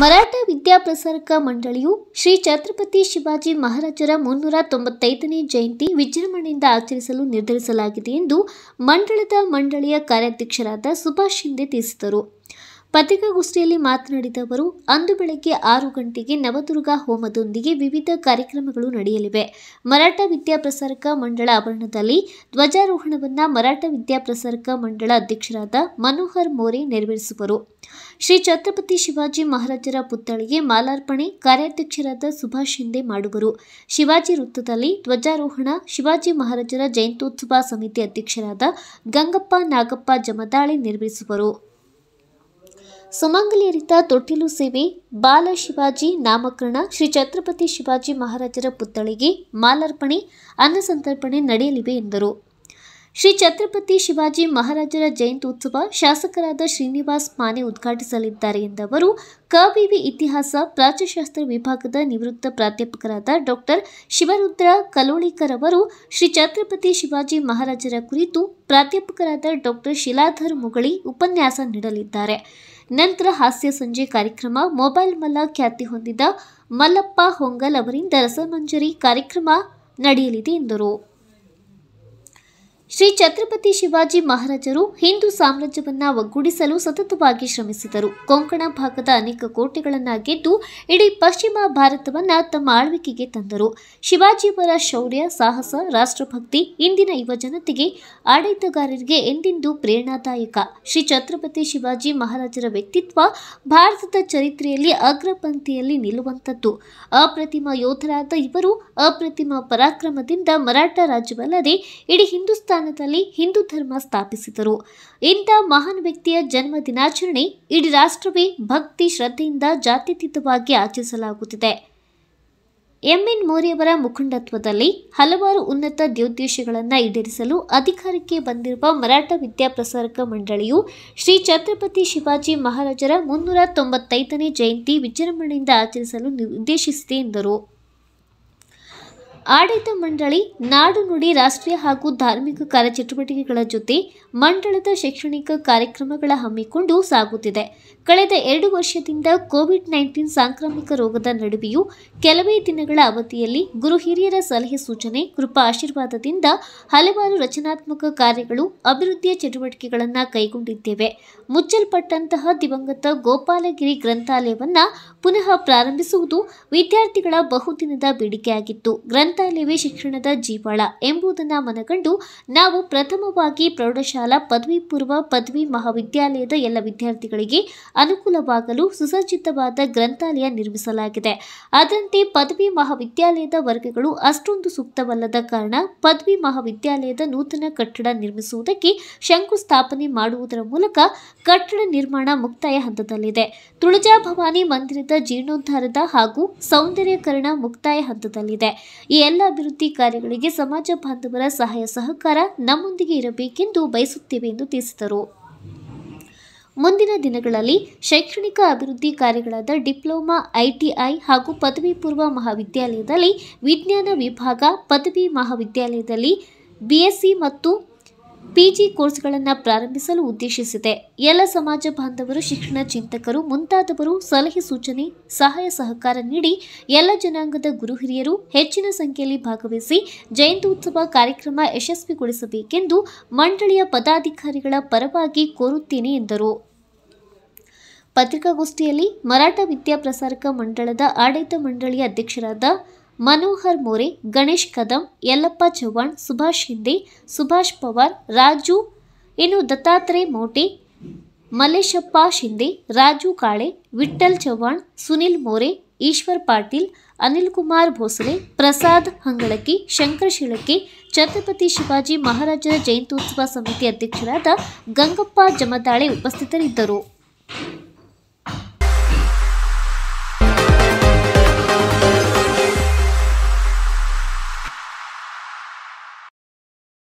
ಮರಾಠ ವಿದ್ಯಾಪ್ರಸಾರಕ ಮಂಡಳಿಯು ಶ್ರೀ ಛತ್ರಪತಿ ಶಿವಾಜಿ ಮಹಾರಾಜರ ಮುನ್ನೂರ ತೊಂಬತ್ತೈದನೇ ಜಯಂತಿ ವಿಜೃಂಭಣೆಯಿಂದ ಆಚರಿಸಲು ನಿರ್ಧರಿಸಲಾಗಿದೆ ಎಂದು ಮಂಡಳದ ಮಂಡಳಿಯ ಕಾರ್ಯಾಧ್ಯಕ್ಷರಾದ ಸುಭಾಷ್ ಶಿಂದೆ ತಿಳಿಸಿದರು ಪತ್ರಿಕಾಗೋಷ್ಠಿಯಲ್ಲಿ ಮಾತನಾಡಿದ ಅವರು ಅಂದು ಬೆಳಗ್ಗೆ ಆರು ಗಂಟೆಗೆ ನವದುರ್ಗ ಹೋಮದೊಂದಿಗೆ ವಿವಿಧ ಕಾರ್ಯಕ್ರಮಗಳು ನಡೆಯಲಿವೆ ಮರಾಠ ವಿದ್ಯಾಪ್ರಸಾರಕ ಮಂಡಳ ಆವರಣದಲ್ಲಿ ಧ್ವಜಾರೋಹಣವನ್ನು ಮರಾಠ ವಿದ್ಯಾಪ್ರಸಾರಕ ಮಂಡಳ ಅಧ್ಯಕ್ಷರಾದ ಮನೋಹರ್ ಮೋರೆ ನೆರವೇರಿಸುವರು ಶ್ರೀ ಛತ್ರಪತಿ ಶಿವಾಜಿ ಮಹಾರಾಜರ ಪುತ್ಥಳಿಗೆ ಮಾಲಾರ್ಪಣೆ ಕಾರ್ಯಾಧ್ಯಕ್ಷರಾದ ಸುಭಾಷ್ ಶಿಂದೆ ಮಾಡುವರು ಶಿವಾಜಿ ವೃತ್ತದಲ್ಲಿ ಧ್ವಜಾರೋಹಣ ಶಿವಾಜಿ ಮಹಾರಾಜರ ಜಯಂತ್ಯೋತ್ಸವ ಸಮಿತಿ ಅಧ್ಯಕ್ಷರಾದ ಗಂಗಪ್ಪ ನಾಗಪ್ಪ ಜಮದಾಳೆ ನೆರವೇರಿಸುವರು ಸುಮಂಗಲಿಯರಿತ ತೊಟ್ಟಿಲು ಸೇವೆ ಬಾಲ ಶಿವಾಜಿ ನಾಮಕರಣ ಶ್ರೀ ಛತ್ರಪತಿ ಶಿವಾಜಿ ಮಹಾರಾಜರ ಪುತ್ಥಳಿಗೆ ಮಾಲಾರ್ಪಣೆ ಅನ್ನಸಂತರ್ಪಣೆ ನಡೆಯಲಿವೆ ಎಂದರು ಶ್ರೀ ಛತ್ರಪತಿ ಶಿವಾಜಿ ಮಹಾರಾಜರ ಉತ್ಸವ ಶಾಸಕರಾದ ಶ್ರೀನಿವಾಸ್ ಮಾನೆ ಉದ್ಘಾಟಿಸಲಿದ್ದಾರೆ ಎಂದವರು ಕವಿವಿ ಇತಿಹಾಸ ಪ್ರಾಚ್ಯಶಾಸ್ತ್ರ ವಿಭಾಗದ ನಿವೃತ್ತ ಪ್ರಾಧ್ಯಾಪಕರಾದ ಡಾಕ್ಟರ್ ಶಿವರುದ್ರ ಕಲೋಳಿಕರ್ ಅವರು ಶ್ರೀ ಛತ್ರಪತಿ ಶಿವಾಜಿ ಮಹಾರಾಜರ ಕುರಿತು ಪ್ರಾಧ್ಯಾಪಕರಾದ ಡಾಕ್ಟರ್ ಶಿಲಾಧರ್ ಮುಗಳಿ ಉಪನ್ಯಾಸ ನೀಡಲಿದ್ದಾರೆ ನಂತರ ಹಾಸ್ಯ ಸಂಜೆ ಕಾರ್ಯಕ್ರಮ ಮೊಬೈಲ್ ಮಲ್ಲ ಖ್ಯಾತಿ ಹೊಂದಿದ ಮಲ್ಲಪ್ಪ ಹೊಂಗಲ್ ಅವರಿಂದ ರಸಮಂಜರಿ ಕಾರ್ಯಕ್ರಮ ನಡೆಯಲಿದೆ ಎಂದರು ಶ್ರೀ ಛತ್ರಪತಿ ಶಿವಾಜಿ ಮಹಾರಾಜರು ಹಿಂದೂ ಸಾಮ್ರಾಜ್ಯವನ್ನು ಒಗ್ಗೂಡಿಸಲು ಸತತವಾಗಿ ಶ್ರಮಿಸಿದರು ಕೊಂಕಣ ಭಾಗದ ಅನೇಕ ಕೋಟೆಗಳನ್ನ ಗೆದ್ದು ಇಡೀ ಪಶ್ಚಿಮ ಭಾರತವನ್ನ ತಮ್ಮ ಆಳ್ವಿಕೆಗೆ ತಂದರು ಶಿವಾಜಿಯವರ ಶೌರ್ಯ ಸಾಹಸ ರಾಷ್ಟ್ರಭಕ್ತಿ ಇಂದಿನ ಯುವ ಜನತೆಗೆ ಆಡಳಿತಗಾರರಿಗೆ ಎಂದೆಂದೂ ಪ್ರೇರಣಾದಾಯಕ ಶ್ರೀ ಛತ್ರಪತಿ ಶಿವಾಜಿ ಮಹಾರಾಜರ ವ್ಯಕ್ತಿತ್ವ ಭಾರತದ ಚರಿತ್ರೆಯಲ್ಲಿ ಅಗ್ರಪಂಕ್ತಿಯಲ್ಲಿ ನಿಲ್ಲುವಂತದ್ದು ಅಪ್ರತಿಮ ಯೋಧರಾದ ಇವರು ಅಪ್ರತಿಮ ಪರಾಕ್ರಮದಿಂದ ಮರಾಠ ರಾಜ್ಯವಲ್ಲದೆ ಇಡೀ ಹಿಂದೂಸ್ತಾನ ಸ್ಥಾನದಲ್ಲಿ ಹಿಂದೂ ಧರ್ಮ ಸ್ಥಾಪಿಸಿದರು ಇಂಥ ಮಹಾನ್ ವ್ಯಕ್ತಿಯ ಜನ್ಮ ದಿನಾಚರಣೆ ಇಡೀ ರಾಷ್ಟ್ರವೇ ಭಕ್ತಿ ಶ್ರದ್ಧೆಯಿಂದ ಜಾತ್ಯತೀತವಾಗಿ ಆಚರಿಸಲಾಗುತ್ತಿದೆ ಎಂಎನ್ ಮೋರಿಯವರ ಮುಖಂಡತ್ವದಲ್ಲಿ ಹಲವಾರು ಉನ್ನತ ದ್ಯೋದ್ದೇಶಗಳನ್ನು ಈಡೇರಿಸಲು ಅಧಿಕಾರಕ್ಕೆ ಬಂದಿರುವ ಮರಾಠ ವಿದ್ಯಾಪ್ರಸಾರಕ ಮಂಡಳಿಯು ಶ್ರೀ ಛತ್ರಪತಿ ಶಿವಾಜಿ ಮಹಾರಾಜರ ಮುನ್ನೂರ ತೊಂಬತ್ತೈದನೇ ಜಯಂತಿ ವಿಜೃಂಭಣೆಯಿಂದ ಆಚರಿಸಲು ನಿರ್ದೇಶಿಸಿದೆ ಎಂದರು ಆಡಳಿತ ಮಂಡಳಿ ನಾಡು ನುಡಿ ರಾಷ್ಟ್ರೀಯ ಹಾಗೂ ಧಾರ್ಮಿಕ ಕಾರ್ಯಚಟುವಟಿಕೆಗಳ ಜೊತೆ ಮಂಡಳದ ಶೈಕ್ಷಣಿಕ ಕಾರ್ಯಕ್ರಮಗಳ ಹಮ್ಮಿಕೊಂಡು ಸಾಗುತ್ತಿದೆ ಕಳೆದ ಎರಡು ವರ್ಷದಿಂದ ಕೋವಿಡ್ ನೈನ್ಟೀನ್ ಸಾಂಕ್ರಾಮಿಕ ರೋಗದ ನಡುವೆಯೂ ಕೆಲವೇ ದಿನಗಳ ಅವಧಿಯಲ್ಲಿ ಗುರು ಹಿರಿಯರ ಸಲಹೆ ಸೂಚನೆ ಕೃಪಾ ಆಶೀರ್ವಾದದಿಂದ ಹಲವಾರು ರಚನಾತ್ಮಕ ಕಾರ್ಯಗಳು ಅಭಿವೃದ್ಧಿಯ ಚಟುವಟಿಕೆಗಳನ್ನು ಕೈಗೊಂಡಿದ್ದೇವೆ ಮುಚ್ಚಲ್ಪಟ್ಟಂತಹ ದಿವಂಗತ ಗೋಪಾಲಗಿರಿ ಗ್ರಂಥಾಲಯವನ್ನು ಪುನಃ ಪ್ರಾರಂಭಿಸುವುದು ವಿದ್ಯಾರ್ಥಿಗಳ ಬಹುದಿನದ ಬೇಡಿಕೆಯಾಗಿತ್ತು ಗ್ರಂಥ ಗ್ರಂಥಾಲಯವೇ ಶಿಕ್ಷಣದ ಜೀವಾಳ ಎಂಬುದನ್ನು ಮನಗಂಡು ನಾವು ಪ್ರಥಮವಾಗಿ ಪ್ರೌಢಶಾಲಾ ಪದವಿ ಪೂರ್ವ ಪದವಿ ಮಹಾವಿದ್ಯಾಲಯದ ಎಲ್ಲ ವಿದ್ಯಾರ್ಥಿಗಳಿಗೆ ಅನುಕೂಲವಾಗಲು ಸುಸಜ್ಜಿತವಾದ ಗ್ರಂಥಾಲಯ ನಿರ್ಮಿಸಲಾಗಿದೆ ಅದರಂತೆ ಪದವಿ ಮಹಾವಿದ್ಯಾಲಯದ ವರ್ಗಗಳು ಅಷ್ಟೊಂದು ಸೂಕ್ತವಲ್ಲದ ಕಾರಣ ಪದವಿ ಮಹಾವಿದ್ಯಾಲಯದ ನೂತನ ಕಟ್ಟಡ ನಿರ್ಮಿಸುವುದಕ್ಕೆ ಶಂಕುಸ್ಥಾಪನೆ ಮಾಡುವುದರ ಮೂಲಕ ಕಟ್ಟಡ ನಿರ್ಮಾಣ ಮುಕ್ತಾಯ ಹಂತದಲ್ಲಿದೆ ತುಳಜಾಭವಾನಿ ಮಂದಿರದ ಜೀರ್ಣೋದ್ಧಾರದ ಹಾಗೂ ಸೌಂದರ್ಯಕರಣ ಮುಕ್ತಾಯ ಹಂತದಲ್ಲಿದೆ ಈ ಎಲ್ಲ ಅಭಿವೃದ್ಧಿ ಕಾರ್ಯಗಳಿಗೆ ಸಮಾಜ ಬಾಂಧವರ ಸಹಾಯ ಸಹಕಾರ ನಮ್ಮೊಂದಿಗೆ ಇರಬೇಕೆಂದು ಬಯಸುತ್ತೇವೆ ಎಂದು ತಿಳಿಸಿದರು ಮುಂದಿನ ದಿನಗಳಲ್ಲಿ ಶೈಕ್ಷಣಿಕ ಅಭಿವೃದ್ಧಿ ಕಾರ್ಯಗಳಾದ ಡಿಪ್ಲೊಮಾ ಐಟಿಐ ಹಾಗೂ ಪದವಿ ಪೂರ್ವ ಮಹಾವಿದ್ಯಾಲಯದಲ್ಲಿ ವಿಜ್ಞಾನ ವಿಭಾಗ ಪದವಿ ಮಹಾವಿದ್ಯಾಲಯದಲ್ಲಿ ಬಿಎಸ್ಸಿ ಮತ್ತು ಪಿಜಿ ಕೋರ್ಸ್ಗಳನ್ನು ಪ್ರಾರಂಭಿಸಲು ಉದ್ದೇಶಿಸಿದೆ ಎಲ್ಲ ಸಮಾಜ ಬಾಂಧವರು ಶಿಕ್ಷಣ ಚಿಂತಕರು ಮುಂತಾದವರು ಸಲಹೆ ಸೂಚನೆ ಸಹಾಯ ಸಹಕಾರ ನೀಡಿ ಎಲ್ಲ ಜನಾಂಗದ ಗುರು ಹಿರಿಯರು ಹೆಚ್ಚಿನ ಸಂಖ್ಯೆಯಲ್ಲಿ ಭಾಗವಹಿಸಿ ಜಯಂತ್ಯುತ್ಸವ ಕಾರ್ಯಕ್ರಮ ಯಶಸ್ವಿಗೊಳಿಸಬೇಕೆಂದು ಮಂಡಳಿಯ ಪದಾಧಿಕಾರಿಗಳ ಪರವಾಗಿ ಕೋರುತ್ತೇನೆ ಎಂದರು ಪತ್ರಿಕಾಗೋಷ್ಠಿಯಲ್ಲಿ ಮರಾಠ ಪ್ರಸಾರಕ ಮಂಡಳದ ಆಡಳಿತ ಮಂಡಳಿಯ ಅಧ್ಯಕ್ಷರಾದ ಮನೋಹರ್ ಮೋರೆ ಗಣೇಶ್ ಕದಂ ಯಲ್ಲಪ್ಪ ಚವ್ಹಾಣ್ ಸುಭಾಷ್ ಹಿಂದೆ ಸುಭಾಷ್ ಪವಾರ್ ರಾಜು ಇನ್ನು ದತ್ತಾತ್ರೇಯ ಮೋಟೆ ಮಲ್ಲೇಶಪ್ಪ ಶಿಂದೆ ರಾಜು ಕಾಳೆ ವಿಠ್ಠಲ್ ಚವ್ಹಾಣ್ ಸುನಿಲ್ ಮೋರೆ ಈಶ್ವರ್ ಪಾಟೀಲ್ ಅನಿಲ್ ಕುಮಾರ್ ಭೋಸಲೆ ಪ್ರಸಾದ್ ಹಂಗಳಕಿ ಶಂಕರ್ ಶಿಳಕಿ ಛತ್ರಪತಿ ಶಿವಾಜಿ ಮಹಾರಾಜರ ಜಯಂತೋತ್ಸವ ಸಮಿತಿ ಅಧ್ಯಕ್ಷರಾದ ಗಂಗಪ್ಪ ಜಮದಾಳೆ ಉಪಸ್ಥಿತರಿದ್ದರು